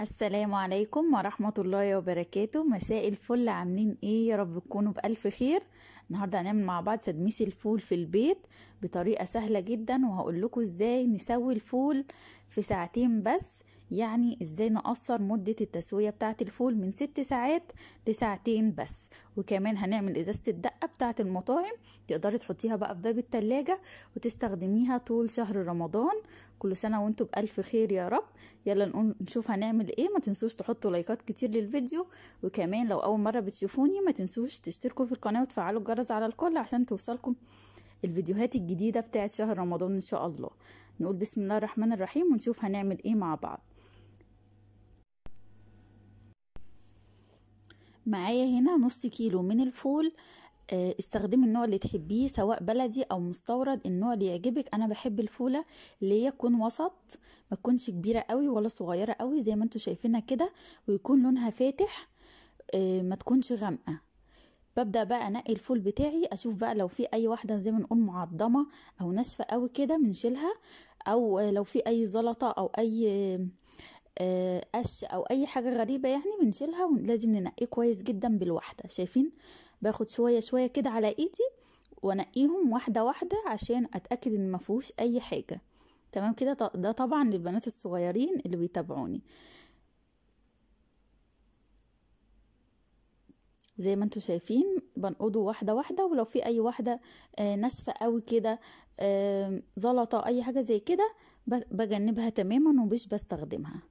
السلام عليكم ورحمة الله وبركاته مساء الفل عاملين ايه يا رب تكونوا بألف خير النهاردة هنعمل مع بعض تدميس الفول في البيت بطريقة سهلة جدا وهقول لكم ازاي نسوي الفول في ساعتين بس يعني ازاي نقصر مدة التسوية بتاعة الفول من ست ساعات لساعتين بس وكمان هنعمل ازازة الدقة بتاعة المطاعم تقدري تحطيها بقى في باب التلاجة وتستخدميها طول شهر رمضان كل سنة وانتم بألف خير يا رب يلا نقوم نشوف هنعمل ايه ما تنسوش تحطوا لايكات كتير للفيديو وكمان لو اول مرة بتشوفوني ما تنسوش تشتركوا في القناة وتفعلوا الجرس على الكل عشان توصلكم الفيديوهات الجديدة بتاعت شهر رمضان ان شاء الله نقول بسم الله الرحمن الرحيم ونشوف هنعمل ايه مع بعض معايا هنا نص كيلو من الفول آه، استخدمي النوع اللي تحبيه سواء بلدي او مستورد النوع اللي يعجبك انا بحب الفوله اللي هي تكون وسط ما تكونش كبيره قوي ولا صغيره قوي زي ما انتم شايفينها كده ويكون لونها فاتح آه، ما تكونش غامقه ببدا بقى انقي الفول بتاعي اشوف بقى لو في اي واحده زي ما نقول معضمه او ناشفه قوي كده بنشيلها او لو في اي زلطه او اي آه، قش او اي حاجه غريبه يعني بنشيلها ولازم ننقيه كويس جدا بالواحده شايفين باخد شويه شويه كده على ايدي وانقيهم واحده واحده عشان اتاكد ان مفهوش اي حاجه تمام كده ده طبعا للبنات الصغيرين اللي بيتابعوني زي ما انتم شايفين بنقضه واحده واحده ولو في اي واحده آه، ناشفه قوي كده زلطه اي حاجه زي كده بجنبها تماما ومش بستخدمها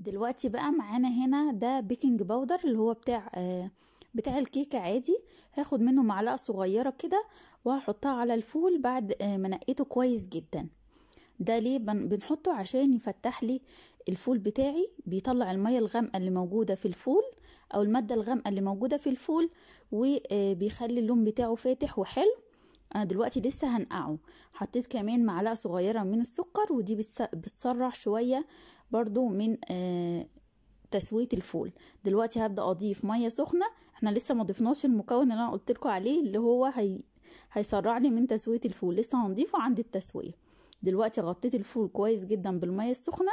دلوقتي بقى معانا هنا ده بيكنج باودر اللي هو بتاع آه بتاع الكيكة عادي هاخد منه معلقة صغيرة كده وهحطها على الفول بعد آه ما نقيته كويس جدا ده ليه بنحطه عشان يفتح لي الفول بتاعي بيطلع المية الغامقة اللي موجودة في الفول او المادة الغامقة اللي موجودة في الفول وبيخلي آه، اللون بتاعه فاتح وحلو انا دلوقتي لسه هنقعه حطيت كمان معلقه صغيره من السكر ودي بتسرع شويه برضو من آه، تسويه الفول دلوقتي هبدا اضيف ميه سخنه احنا لسه ما ضفناش المكون اللي انا قلت لكم عليه اللي هو هي هيسرع لي من تسويه الفول لسه هنضيفه عند التسويه دلوقتي غطيت الفول كويس جدا بالميه السخنه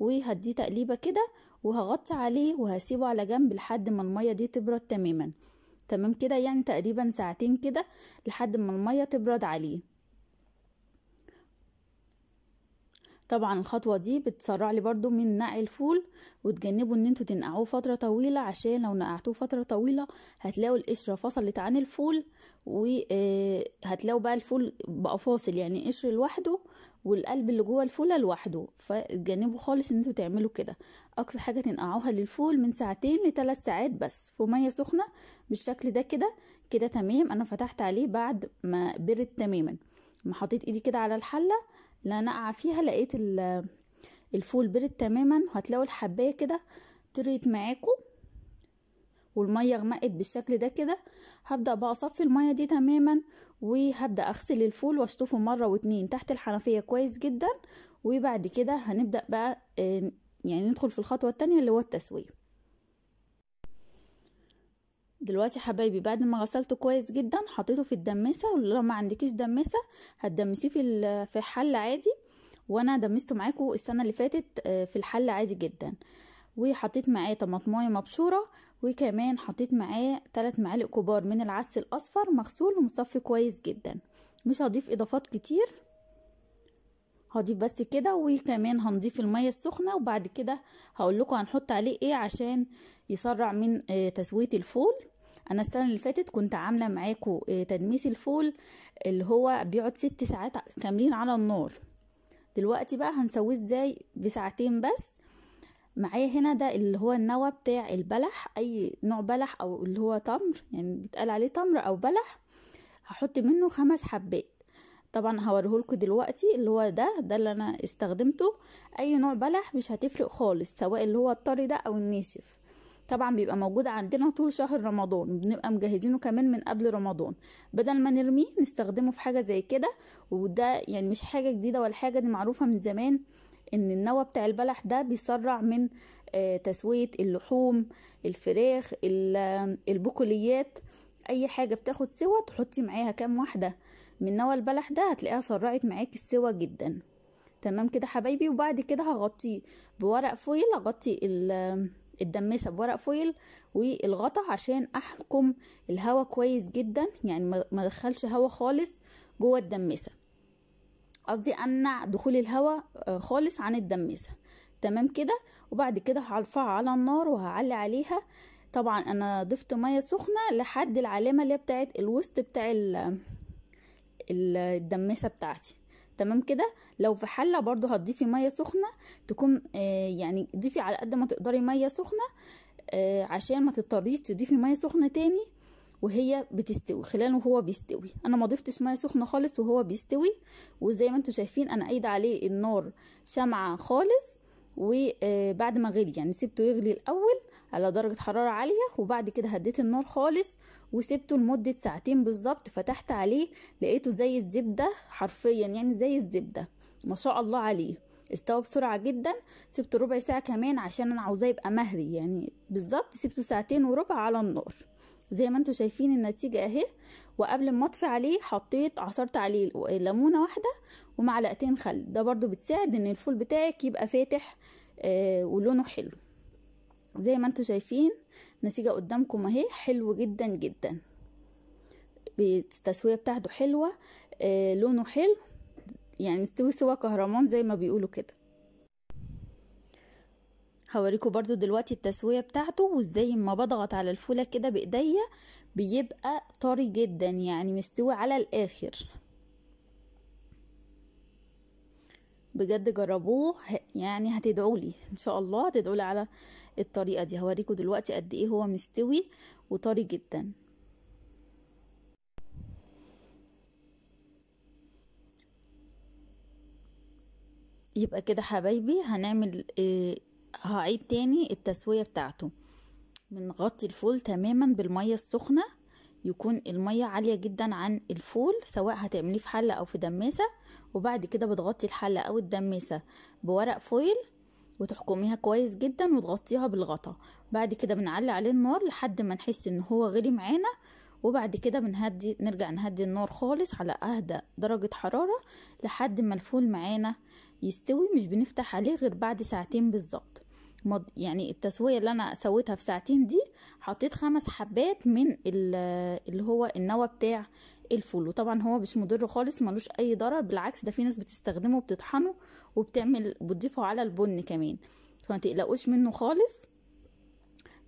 وهديه تقليبه كده وهغطي عليه وهسيبه على جنب لحد ما الميه دي تبرد تماما تمام كده يعني تقريبا ساعتين كده لحد ما الميه تبرد عليه طبعا الخطوة دي بتسرع لي برضو من نقع الفول وتجنبوا ان انتوا تنقعوه فترة طويلة عشان لو نقعتوه فترة طويلة هتلاقوا القشرة فصلت عن الفول وهتلاقوا آه، بقى الفول بقى فاصل يعني قشر لوحده والقلب اللي جوه الفولة لوحده فتجنبوا خالص ان انتوا تعملوا كده اقصى حاجة تنقعوها للفول من ساعتين لتلات ساعات بس في مية سخنة بالشكل ده كده كده تمام انا فتحت عليه بعد ما برد تماما ما حطيت ايدي كده على الحلة اللي انا فيها لقيت الفول برد تماما وهتلاقوا الحبايه كده طريت معاكم والميه غمقت بالشكل ده كده هبدا بقى اصفي الميه دي تماما وهبدا اغسل الفول واشطفه مره واتنين تحت الحنفيه كويس جدا وبعد كده هنبدا بقى آه، يعني ندخل في الخطوه التانية اللي هو التسويه دلوقتي حبايبي بعد ما غسلته كويس جدا حطيته في الدماسه ولو ما عندكيش دماسه هتدمسيه في في حل عادي وانا دمسته معاكم السنه اللي فاتت آه، في الحل عادي جدا وحطيت معاه طماطمايه مبشوره وكمان حطيت معاه 3 معالق كبار من العدس الاصفر مغسول ومصفي كويس جدا مش هضيف اضافات كتير هضيف بس كده وكمان هنضيف الميه السخنه وبعد كده هقول لكم هنحط عليه ايه عشان يسرع من آه، تسويه الفول انا السنه اللي فاتت كنت عامله معاكم آه، تدميس الفول اللي هو بيقعد ست ساعات كاملين على النار دلوقتي بقى هنسويه ازاي بساعتين بس معايا هنا ده اللي هو النوى بتاع البلح اي نوع بلح او اللي هو تمر يعني بيتقال عليه تمر او بلح هحط منه خمس حبات طبعا هوريهولكوا دلوقتي اللي هو ده ده اللي انا استخدمته اي نوع بلح مش هتفرق خالص سواء اللي هو الطري ده او الناشف طبعا بيبقى موجود عندنا طول شهر رمضان بنبقى مجهزينه كمان من قبل رمضان بدل ما نرميه نستخدمه في حاجه زي كده وده يعني مش حاجه جديده ولا حاجه دي معروفه من زمان ان النوى بتاع البلح ده بيسرع من آه، تسويه اللحوم الفراخ البقوليات اي حاجه بتاخد سوا تحطي معاها كام واحده من نوى البلح ده هتلاقيها سرعت معاكي السوا جدا تمام كده حبايبي وبعد كده هغطيه بورق فويل اغطي الدمسه بورق فويل والغطا عشان احكم الهواء كويس جدا يعني ما ادخلش هواء خالص جوه الدمسه قصدي امنع دخول الهواء آه، خالص عن الدمسه تمام كده وبعد كده هرفعها على النار وهعلي عليها طبعا انا ضفت ميه سخنه لحد العلامه اللي هي بتاعت الوسط بتاع الدمسه بتاعتي تمام كده لو في حله برضو هتضيفي ميه سخنه تكون آه، يعني ضيفي على قد ما تقدري ميه سخنه آه، عشان ما تضطريش تضيفي ميه سخنه تاني وهي بتستوي خلال وهو بيستوي انا ما ضفتش ميه سخنه خالص وهو بيستوي وزي ما انتم شايفين انا قايده عليه النار شمعه خالص وبعد ما غلي يعني سبته يغلي الاول على درجه حراره عاليه وبعد كده هديت النار خالص وسبته لمده ساعتين بالظبط فتحت عليه لقيته زي الزبده حرفيا يعني زي الزبده ما شاء الله عليه استوى بسرعه جدا سبته ربع ساعه كمان عشان انا عاوزاه يبقى مهري يعني بالظبط سبته ساعتين وربع على النار زي ما انتوا شايفين النتيجة اهي وقبل ما اطفي عليه حطيت عصرت عليه ليمونة واحدة ومعلقتين خل ده برضو بتساعد ان الفول بتاعك يبقى فاتح آه ولونه حلو زي ما انتوا شايفين النتيجة قدامكم اهي حلو جدا جدا التسوية بتاعته حلوة آه لونه حلو يعني مستوي سوا كهرمان زي ما بيقولوا كده هوريكم برضو دلوقتي التسوية بتاعته وازاي ما بضغط على الفولة كده بايديا بيبقى طري جدا يعني مستوي على الاخر بجد جربوه يعني هتدعولي ان شاء الله هتدعولي على الطريقة دي هوريكم دلوقتي قد ايه هو مستوي وطري جدا يبقى كده حبايبي هنعمل إيه هعيد تاني التسوية بتاعته بنغطي الفول تماما بالمية السخنة يكون المية عالية جدا عن الفول سواء هتعمليه في حلة او في دماسة وبعد كده بتغطي الحلة او الدماسة بورق فويل وتحكميها كويس جدا وتغطيها بالغطا بعد كده بنعلي عليه النار لحد ما نحس ان هو غلي معانا وبعد كده بنهدي نرجع نهدي النار خالص على اهدى درجة حرارة لحد ما الفول معانا يستوي مش بنفتح عليه غير بعد ساعتين بالظبط يعني التسويه اللي انا سويتها في ساعتين دي حطيت خمس حبات من اللي هو النوى بتاع الفول وطبعا هو مش مضر خالص ملوش اي ضرر بالعكس ده في ناس بتستخدمه وبتطحنه وبتعمل بتضيفه على البن كمان فما تقلقوش منه خالص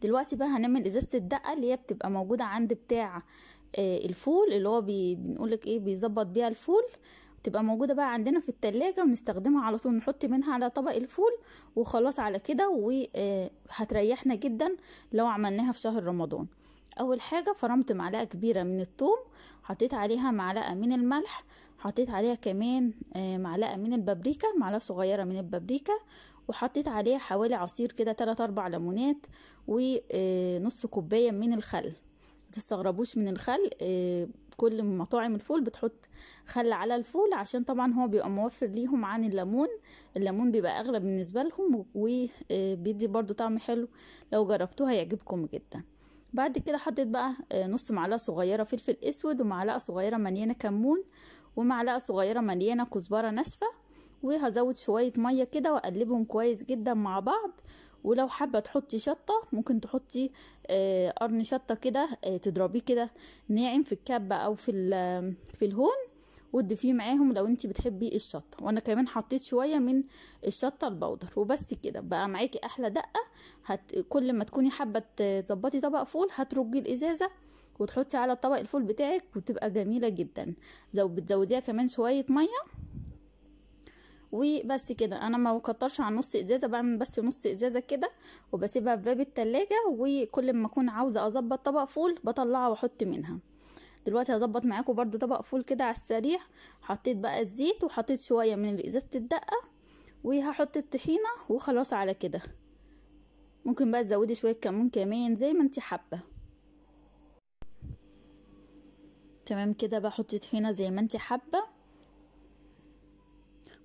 دلوقتي بقى هنعمل ازازه الدقه اللي هي بتبقى موجوده عند بتاع آه، الفول اللي هو بي بنقولك ايه بيظبط بيها الفول تبقى موجودة بقى عندنا في التلاجة ونستخدمها على طول نحط منها على طبق الفول وخلاص على كده وهتريحنا آه، جدا لو عملناها في شهر رمضان اول حاجة فرمت معلقة كبيرة من الثوم حطيت عليها معلقة من الملح حطيت عليها كمان آه، معلقة من البابريكا معلقة صغيرة من البابريكا وحطيت عليها حوالي عصير كده 3 4 ليمونات ونص آه، كوباية من الخل متستغربوش من الخل كل مطاعم الفول بتحط خل على الفول عشان طبعا هو بيبقى موفر ليهم عن الليمون الليمون بيبقى اغلى بالنسبه لهم وبيدي آه، برضو طعم حلو لو جربتوه هيعجبكم جدا بعد كده حطيت بقى آه، نص معلقه صغيره فلفل اسود ومعلقه صغيره مليانه كمون ومعلقه صغيره مليانه كزبره ناشفه وهزود شويه ميه كده واقلبهم كويس جدا مع بعض ولو حابة تحطي شطة ممكن تحطي آه، قرن شطة كده آه، تضربيه كده ناعم في الكبة أو في, في الهون وتضيفيه معاهم لو انت بتحبي الشطه وانا كمان حطيت شويه من الشطه البودر وبس كده بقى معاكي احلى دقه هت... كل ما تكوني حابه تظبطي طبق فول هترجي الازازه وتحطي على طبق الفول بتاعك وتبقى جميله جدا لو بتزوديها كمان شويه ميه وبس كده انا ما بكترش عن نص ازازه بعمل بس نص ازازه كده وبسيبها في باب التلاجة وكل ما اكون عاوزه اظبط طبق فول بطلعه واحط منها دلوقتي هظبط معاكم برضو طبق فول كده على السريع حطيت بقى الزيت وحطيت شويه من ازازه الدقه وهحط الطحينه وخلاص على كده ممكن بقى تزودي شويه كمون كمان زي ما انت حابه تمام كده بحط طحينه زي ما انت حابه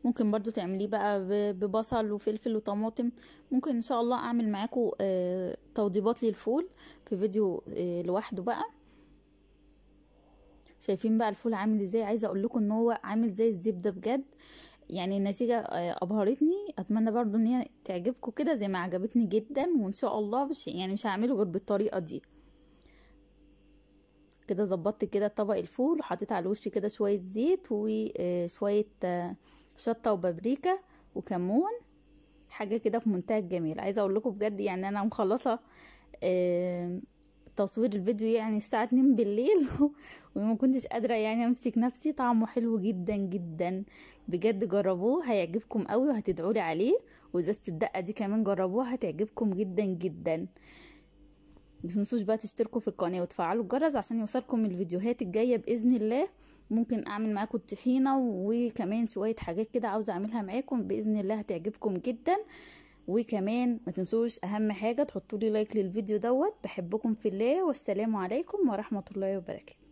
ممكن برضو تعمليه بقى ببصل وفلفل وطماطم ممكن ان شاء الله اعمل معاكم آه، توضيبات للفول في فيديو آه، لوحده بقى شايفين بقى الفول عامل ازاي عايزه اقول لكم ان هو عامل زي الزبده بجد يعني النتيجه آه، ابهرتني اتمنى برضو ان هي تعجبكم كده زي ما عجبتني جدا وان شاء الله مش يعني مش هعمله غير بالطريقه دي كده ظبطت كده طبق الفول وحطيت على الوش كده شويه زيت وشويه شطة وبابريكا وكمون حاجة كده في منتهى الجمال عايزة اقول لكم بجد يعني انا مخلصة تصوير الفيديو يعني الساعة اتنين بالليل وما كنتش قادرة يعني امسك نفسي طعمه حلو جدا جدا بجد جربوه هيعجبكم قوي وهتدعولي عليه وازازة الدقة دي كمان جربوها هتعجبكم جدا جدا متنسوش بقى تشتركوا في القناه وتفعلوا الجرس عشان يوصلكم الفيديوهات الجايه باذن الله ممكن اعمل معاكم الطحينه وكمان شويه حاجات كده عاوزه اعملها معاكم باذن الله هتعجبكم جدا وكمان ما تنسوش اهم حاجه تحطوا لي لايك للفيديو دوت بحبكم في الله والسلام عليكم ورحمه الله وبركاته